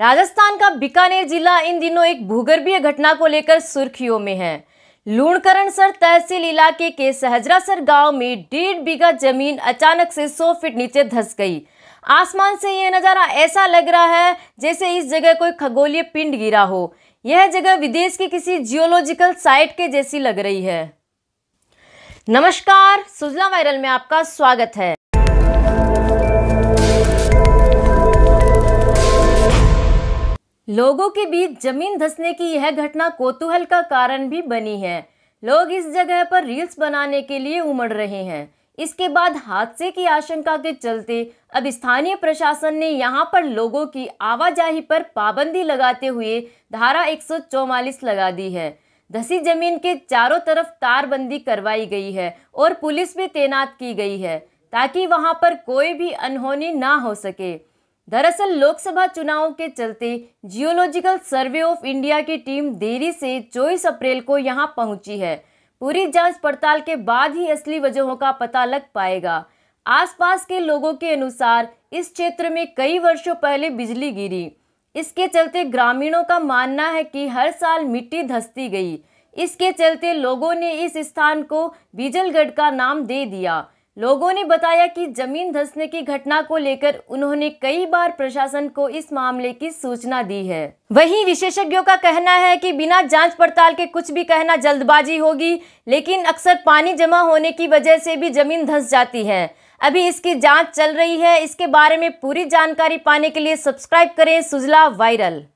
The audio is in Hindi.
राजस्थान का बीकानेर जिला इन दिनों एक भूगर्भीय घटना को लेकर सुर्खियों में है लूणकरणसर तहसील इलाके के सहजरासर गांव में डेढ़ बीघा जमीन अचानक से 100 फीट नीचे धस गई आसमान से यह नज़ारा ऐसा लग रहा है जैसे इस जगह कोई खगोलीय पिंड गिरा हो यह जगह विदेश की किसी जियोलॉजिकल साइट के जैसी लग रही है नमस्कार सुजला वायरल में आपका स्वागत है लोगों के बीच जमीन धसने की यह घटना कोतूहल का कारण भी बनी है लोग इस जगह पर रील्स बनाने के लिए उमड़ रहे हैं इसके बाद हादसे की आशंका के चलते अब स्थानीय प्रशासन ने यहां पर लोगों की आवाजाही पर पाबंदी लगाते हुए धारा एक लगा दी है धसी जमीन के चारों तरफ तारबंदी करवाई गई है और पुलिस भी तैनात की गई है ताकि वहां पर कोई भी अनहोनी ना हो सके दरअसल लोकसभा चुनाव के चलते जियोलॉजिकल सर्वे ऑफ इंडिया की टीम देरी से चौबीस अप्रैल को यहां पहुंची है पूरी जांच पड़ताल के बाद ही असली वजहों का पता लग पाएगा आसपास के लोगों के अनुसार इस क्षेत्र में कई वर्षों पहले बिजली गिरी इसके चलते ग्रामीणों का मानना है कि हर साल मिट्टी धसती गई इसके चलते लोगों ने इस स्थान को बिजलगढ़ का नाम दे दिया लोगों ने बताया कि जमीन धंसने की घटना को लेकर उन्होंने कई बार प्रशासन को इस मामले की सूचना दी है वहीं विशेषज्ञों का कहना है कि बिना जांच पड़ताल के कुछ भी कहना जल्दबाजी होगी लेकिन अक्सर पानी जमा होने की वजह से भी जमीन धंस जाती है अभी इसकी जांच चल रही है इसके बारे में पूरी जानकारी पाने के लिए सब्सक्राइब करें सुजला वायरल